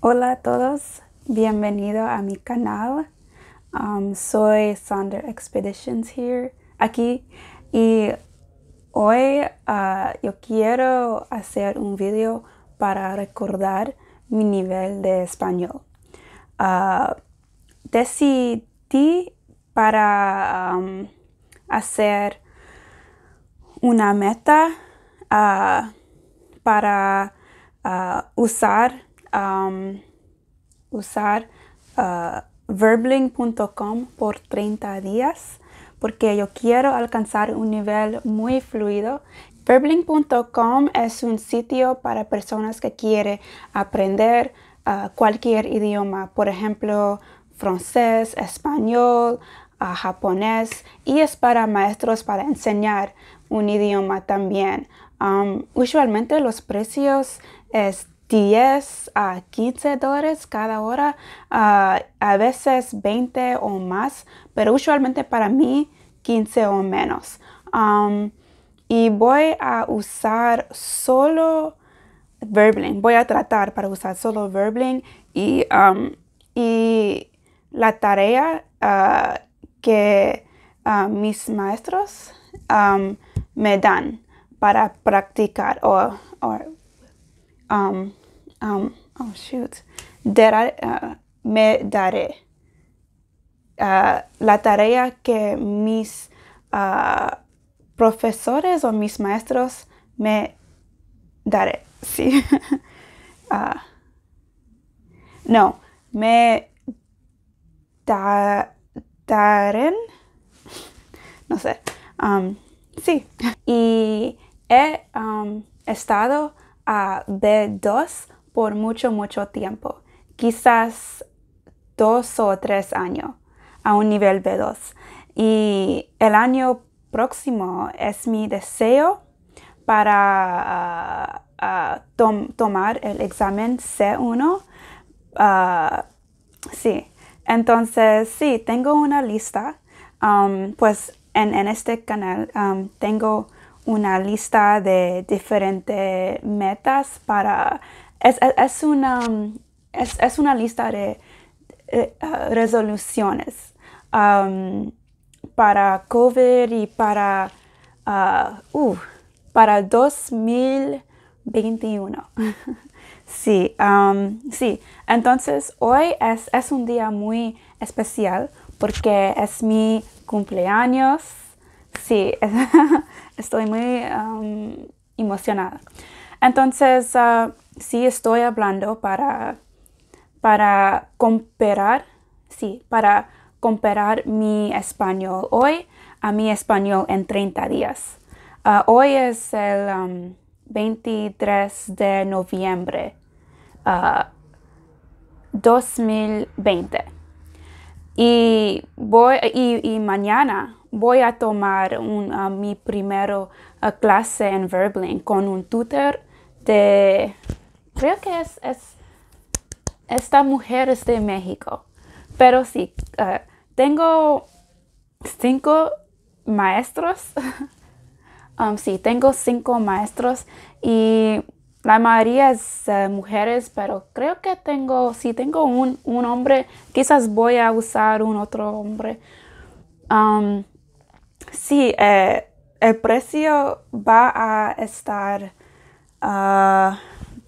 Hola a todos, bienvenido a mi canal. Um, soy Sander Expeditions here, aquí y hoy uh, yo quiero hacer un video para recordar mi nivel de español. Uh, decidí para um, hacer una meta uh, para usar usar ah, verbling.com por 30 días porque yo quiero alcanzar un nivel muy fluido. Verbling.com es un sitio para personas que quieren aprender ah, cualquier idioma, por ejemplo, francés, español, ah, japonés, y es para maestros para enseñar un idioma también. usualmente los precios es 10 a 15 dólares cada hora, a veces 20 o más, pero usualmente para mí 15 o menos. Um, y voy a usar solo Verbling, voy a tratar para usar solo Verbling y, um, y la tarea uh, que uh, mis maestros um, me dan para practicar o, Oh, oh shoot, me daré la tarea que mis profesores o mis maestros me daré, sí. no, me da, no sé, um, sí. Y he um, estado a B2 por mucho, mucho tiempo, quizás dos o tres años a un nivel B2. Y el año próximo es mi deseo para ah, ah, tomar el examen C1. Ah, sí, entonces sí, tengo una lista. Um, pues en, este canal um, tengo una lista de diferentes metas para es, una, um, es, una lista de, uh, resoluciones um, para COVID y para, uh, uh, para 2021. sí, um, sí, entonces hoy es, un día muy especial porque es mi cumpleaños. Sí, estoy muy emocionada. Entonces, sí estoy hablando para, para comparar, sí, para comparar mi español hoy a mi español en 30 días. Ah, hoy es el 23 um, de noviembre 2020 ah, y, voy, y, mañana voy a tomar ah, mi primera clase en Verbling con un tutor de creo que es, esta mujer es de México. Pero sí, ah, tengo cinco maestros. Um, sí, tengo cinco maestros y la mayoría es eh, mujeres, pero creo que tengo, si sí, tengo un, hombre, quizás voy a usar un otro hombre. Um, sí, eh, el precio va a estar... Ah,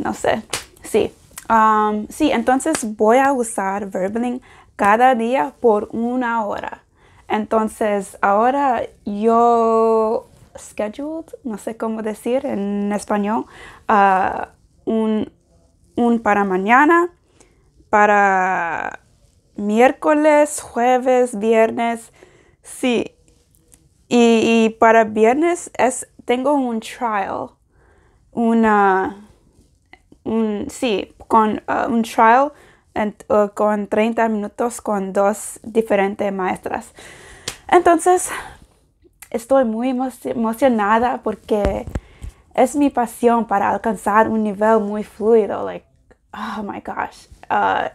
no sé, sí. Um, sí, entonces voy a usar verbling cada día por una hora. Entonces ahora yo scheduled, no sé cómo decir en español, uh, un, para mañana, para miércoles, jueves, viernes, sí. Y, y para viernes es, tengo un trial, una sí, con uh, un trial uh, con 30 minutos con dos diferentes maestras. Entonces, estoy muy emocionada porque es mi pasión para alcanzar un nivel muy fluido. Like, oh my gosh, uh,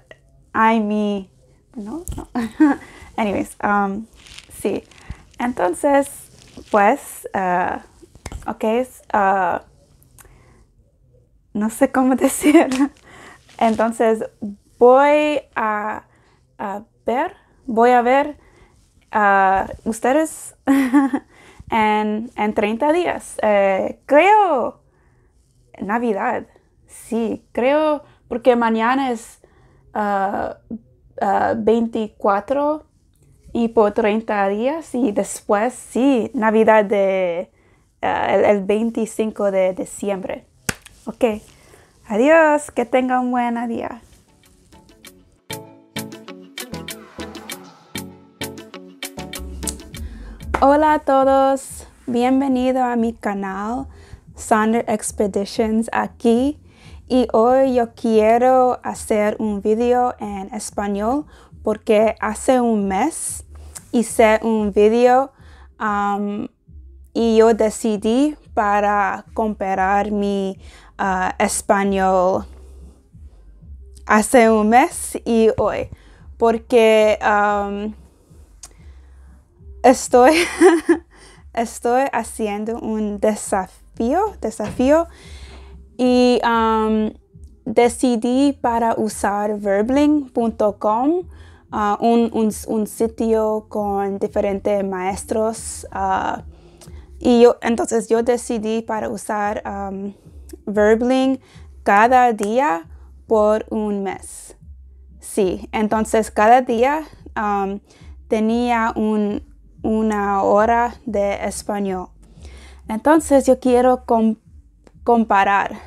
I me, no, no. Anyways, um, sí. Entonces, pues, uh, ok, no sé cómo decir. Entonces voy a, ver, voy a ver a ustedes en, en, 30 días. Eh, creo Navidad, sí, creo porque mañana es 24 ah, ah, y por 30 días y después, sí, Navidad de, ah, el, el 25 de diciembre. Ok, adiós, que tenga un buen día. Hola a todos, bienvenido a mi canal Sonder Expeditions aquí y hoy yo quiero hacer un video en español porque hace un mes hice un video um, y yo decidí para comprar mi español hace un mes y hoy, porque um, estoy, estoy haciendo un desafío, desafío y um, decidí para usar verbling.com. Uh, un, un, sitio con diferentes maestros. Uh, y yo, entonces yo decidí para usar um, Verbling cada día por un mes. Sí, entonces cada día um, tenía un, una hora de español. Entonces yo quiero comparar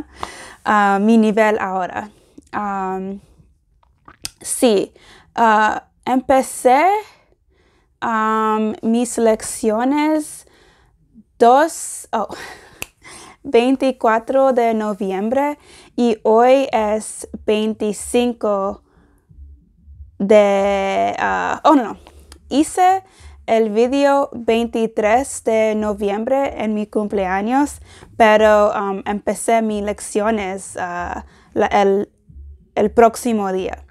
uh, mi nivel ahora. Um, sí, uh, empecé um, mis lecciones dos, oh, 24 de noviembre y hoy es 25 de... Ah, oh, no, Hice el video 23 de noviembre en mi cumpleaños, pero um, empecé mis lecciones ah, el, próximo día.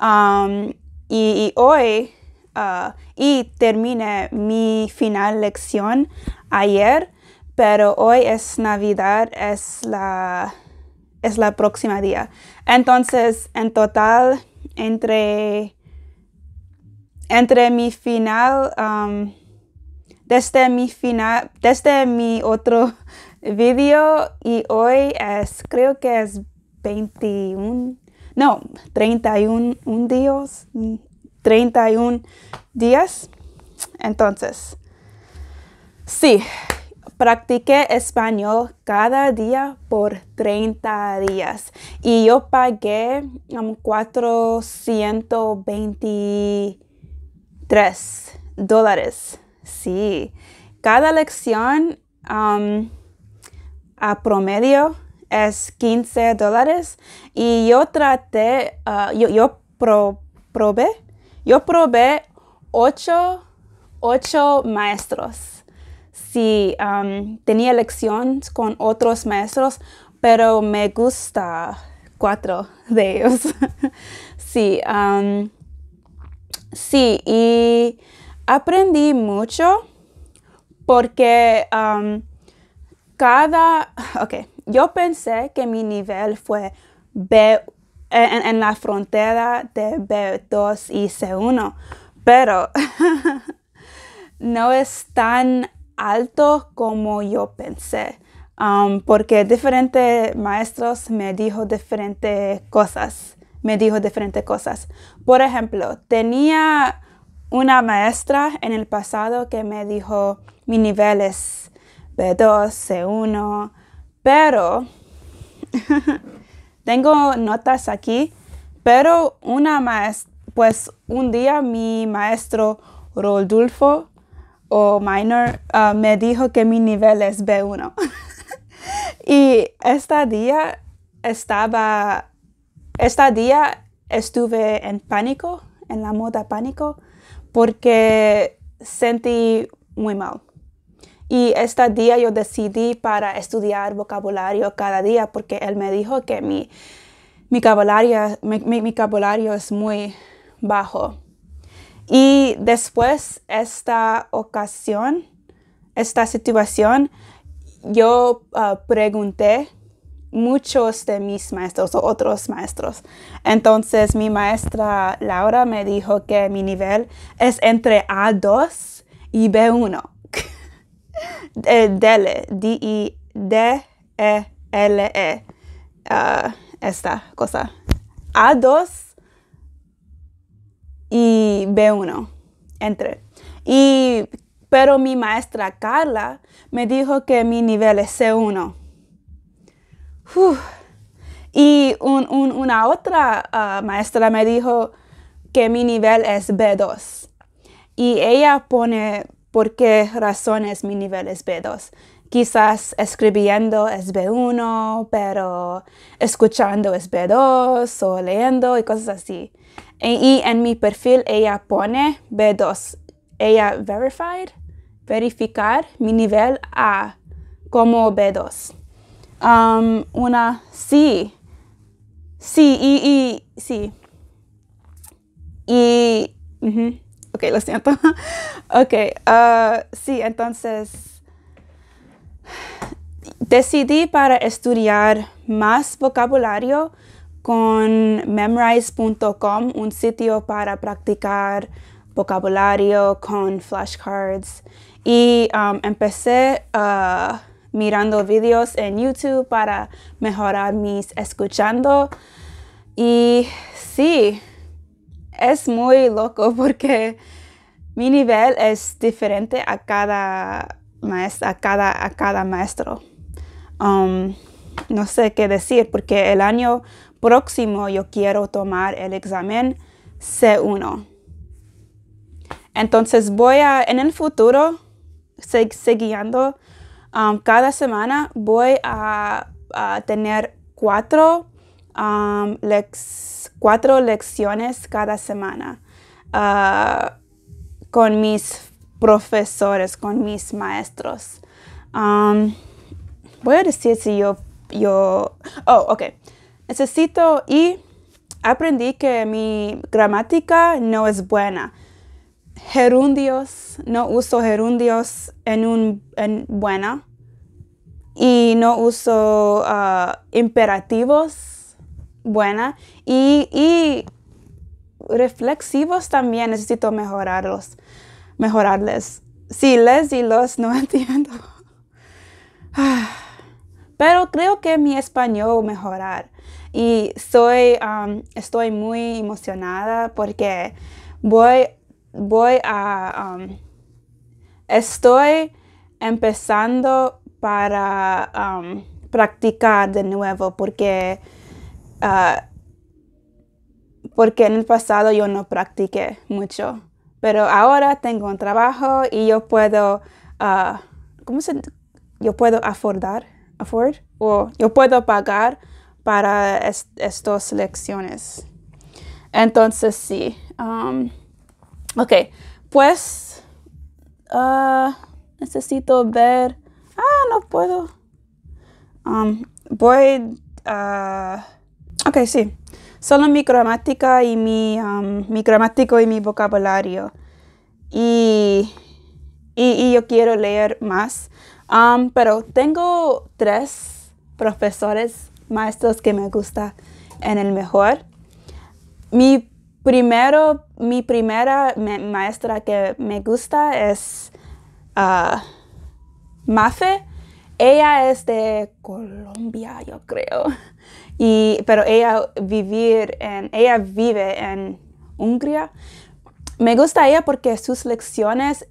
Um, y, hoy, ah, y terminé mi final lección ayer pero hoy es Navidad, es la, próxima día. Entonces, en total, entre, entre mi final, um, desde mi final, desde mi otro video y hoy es, creo que es 21, no, 31 un días, 31 días. Entonces, sí, practiqué español cada día por 30 días y yo pagué 423 um, dólares. Sí, cada lección um, a promedio es 15 dólares y yo traté, uh, yo, probé, yo probé 8, 8 maestros si tenía lecciones con otros maestros, pero me gusta cuatro de ellos. sí, sí, y aprendí mucho porque cada, ok, yo pensé que mi nivel fue e, en, en la frontera de B2 y C1, pero no es tan alto como yo pensé, um, porque diferentes maestros me dijo diferentes cosas, me dijo diferentes cosas. Por ejemplo, tenía una maestra en el pasado que me dijo mi nivel es B2, C1, pero tengo notas aquí, pero una maestra, pues un día mi maestro Rodolfo o minor ah, me dijo que mi nivel es B1. y esta día estaba, esta día estuve en pánico, en la moda pánico, porque sentí muy mal. Y esta día yo decidí para estudiar vocabulario cada día porque él me dijo que mi, vocabulario es muy bajo. Y después esta ocasión, esta situación, yo ah, pregunté muchos de mis maestros o otros maestros. Entonces mi maestra Laura me dijo que mi nivel es entre A2 y B1. Eh, D I D E L E. Ah, esta cosa. A2 y B1 entre, Y, pero mi maestra Carla me dijo que mi nivel es C1. Y una otra ah, maestra me dijo que mi nivel es B2. Y ella pone por qué razones mi nivel es B2. Quizás escribiendo es B1, pero escuchando es B2 o leyendo y cosas así. E, en mi perfil ella pone B2. Ella verified, verificar mi nivel A como B2. Um, una sí. Sí, y, sí. Y... Ok, lo siento. ok, uh, sí, entonces decidí para estudiar más vocabulario con memrise.com, un sitio para practicar vocabulario con flashcards. Y um, empecé uh, mirando videos en YouTube para mejorar mis escuchando. Y sí, es muy loco porque mi nivel es diferente a cada, maestro, cada, a cada maestro. Um, no sé qué decir porque el año próximo yo quiero tomar el examen C1. Entonces voy a, en el futuro, seguiendo, um, cada semana, voy a, tener cuatro, um, cuatro lecciones cada semana uh, con mis profesores, con mis maestros. Um, voy a decir si yo, yo, oh, ok necesito y aprendí que mi gramática no es buena. Gerundios, no uso gerundios en un buena y no uso ah, imperativos buena y, reflexivos también necesito mejorarlos, mejorarles. Si les y los no entiendo. Ah pero creo que mi español mejorar y soy, um, estoy muy emocionada porque voy, voy a, um, estoy empezando para um, practicar de nuevo porque, uh, porque en el pasado yo no practiqué mucho, pero ahora tengo un trabajo y yo puedo, uh, ¿cómo se, yo puedo afordar? afford o yo puedo pagar para estas lecciones. Entonces sí. Um, ok, pues uh, necesito ver. Ah, no puedo. Um, voy a... Uh, ok, sí. Solo mi gramática y mi, um, mi gramático y mi vocabulario. y, y yo quiero leer más Um, pero tengo tres profesores maestros que me gusta en el mejor. Mi primero, mi primera maestra que me gusta es uh, Mafe. Ella es de Colombia, yo creo. Y, pero ella, vivir en, ella vive en Hungría. Me gusta ella porque sus lecciones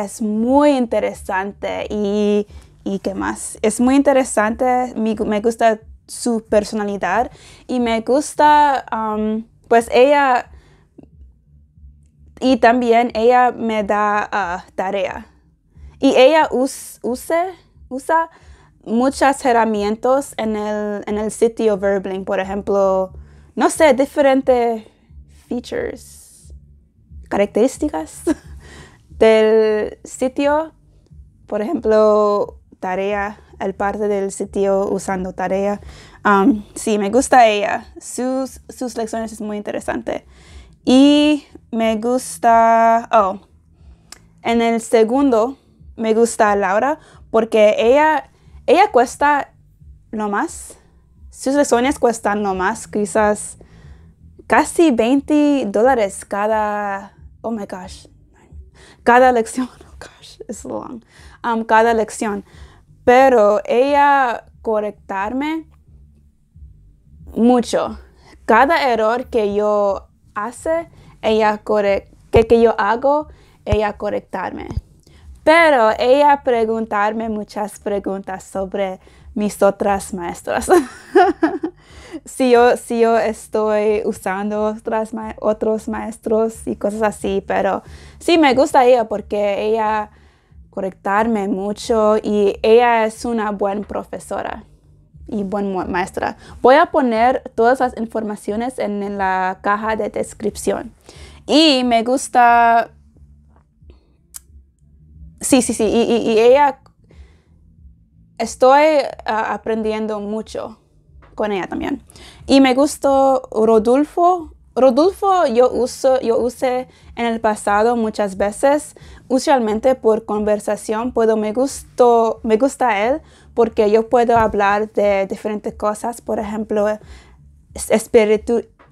es muy interesante y, y qué más. Es muy interesante, me, gusta su personalidad y me gusta, um, pues ella, y también ella me da uh, tarea. Y ella usa muchas herramientas en el, en el sitio Verbling, por ejemplo, no sé, diferentes features, características. del sitio, por ejemplo, tarea, el parte del sitio usando tarea. Um, sí, me gusta ella. Sus, sus lecciones es muy interesante. Y me gusta, oh, en el segundo me gusta Laura porque ella, ella cuesta no más. Sus lecciones cuestan no más, quizás casi 20 dólares cada, oh my gosh, cada lección, oh gosh, long, um, cada lección. Pero ella correctarme mucho. Cada error que yo hace, ella corre que, que yo hago, ella correctarme. Pero ella preguntarme muchas preguntas sobre mis otras maestras. si yo, estoy usando otras otros maestros y cosas así, pero sí me gusta ella porque ella correctarme mucho y ella es una buena profesora y buena maestra. Voy a poner todas las informaciones en, la caja de descripción. Y me gusta... Sí, sí, sí. Y, ella... Estoy ah, aprendiendo mucho con ella también. Y me gustó Rodolfo. Rodolfo yo uso, yo usé en el pasado muchas veces, usualmente por conversación, puedo, me, gustó, me gusta él porque yo puedo hablar de diferentes cosas, por ejemplo,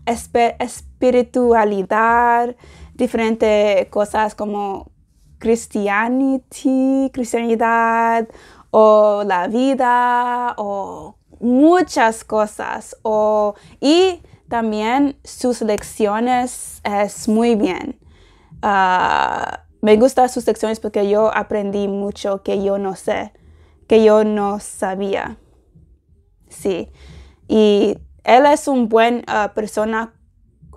espiritualidad, diferentes cosas como cristianity cristianidad o la vida o muchas cosas o, y también sus lecciones es muy bien. Ah, me gustan sus lecciones porque yo aprendí mucho que yo no sé, que yo no sabía. Sí. Y él es un buen ah, persona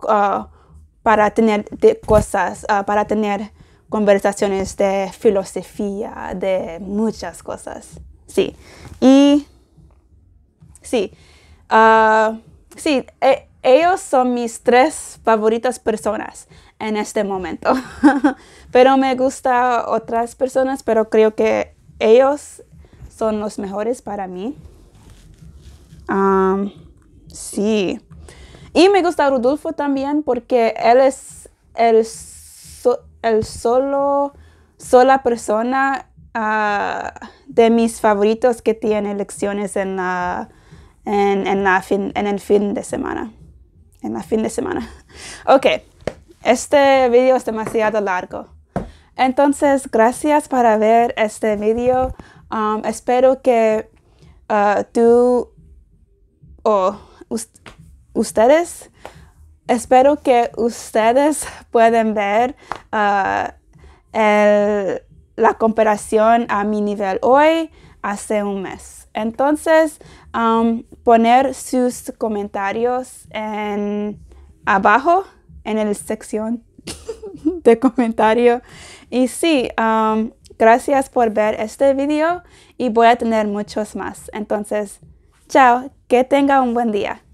ah, para tener de cosas, para tener conversaciones de filosofía, de muchas cosas. Sí. Y sí. Ah, e, ellos son mis tres favoritas personas en este momento. pero me gustan otras personas, pero creo que ellos son los mejores para mí. sí. Y me gusta Rudolfo también porque él es el, solo, sola persona ah, de mis favoritos que tiene lecciones en la en, en, la fin, en el fin de semana. En la fin de semana. Ok, este video es demasiado largo. Entonces, gracias por ver este video. Um, espero que uh, tú o ustedes, espero que ustedes pueden ver uh, el, la comparación a mi nivel hoy hace un mes. Entonces, um, poner sus comentarios en abajo, en la sección de comentario. Y sí, um, gracias por ver este video y voy a tener muchos más. Entonces, chao, que tenga un buen día.